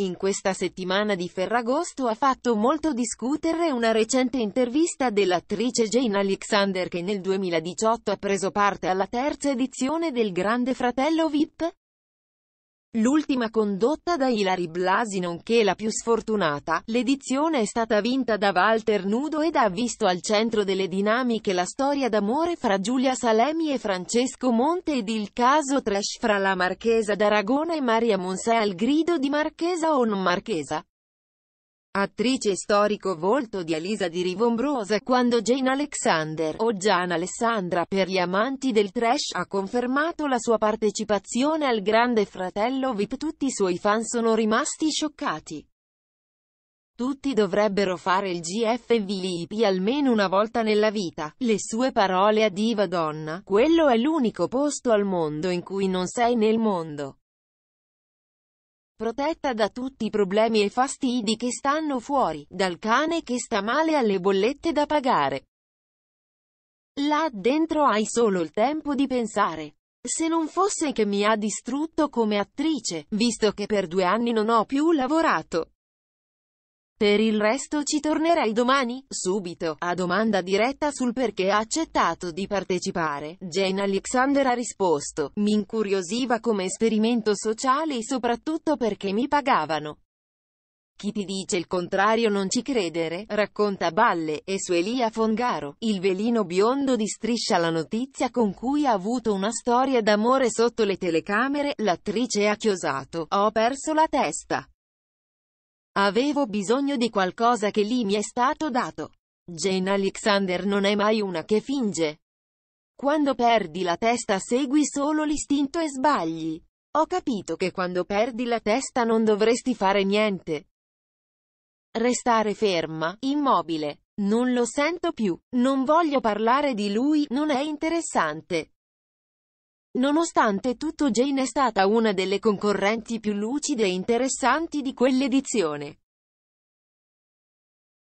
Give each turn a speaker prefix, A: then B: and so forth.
A: In questa settimana di Ferragosto ha fatto molto discutere una recente intervista dell'attrice Jane Alexander che nel 2018 ha preso parte alla terza edizione del Grande Fratello VIP. L'ultima condotta da Hilary Blasi nonché la più sfortunata, l'edizione è stata vinta da Walter Nudo ed ha visto al centro delle dinamiche la storia d'amore fra Giulia Salemi e Francesco Monte ed il caso trash fra la Marchesa d'Aragona e Maria Monsè al grido di Marchesa o non Marchesa attrice storico volto di Alisa di Rivombrosa quando Jane Alexander, o Gian Alessandra per gli amanti del trash, ha confermato la sua partecipazione al Grande Fratello VIP tutti i suoi fan sono rimasti scioccati. Tutti dovrebbero fare il GFVIP almeno una volta nella vita. Le sue parole a diva donna, quello è l'unico posto al mondo in cui non sei nel mondo protetta da tutti i problemi e fastidi che stanno fuori, dal cane che sta male alle bollette da pagare. Là dentro hai solo il tempo di pensare. Se non fosse che mi ha distrutto come attrice, visto che per due anni non ho più lavorato. Per il resto ci tornerai domani, subito, a domanda diretta sul perché ha accettato di partecipare, Jane Alexander ha risposto, mi incuriosiva come esperimento sociale e soprattutto perché mi pagavano. Chi ti dice il contrario non ci credere, racconta Balle, e su Elia Fongaro, il velino biondo di Striscia la notizia con cui ha avuto una storia d'amore sotto le telecamere, l'attrice ha chiosato, ho perso la testa. Avevo bisogno di qualcosa che lì mi è stato dato. Jane Alexander non è mai una che finge. Quando perdi la testa segui solo l'istinto e sbagli. Ho capito che quando perdi la testa non dovresti fare niente. Restare ferma, immobile. Non lo sento più, non voglio parlare di lui, non è interessante. Nonostante tutto Jane è stata una delle concorrenti più lucide e interessanti di quell'edizione.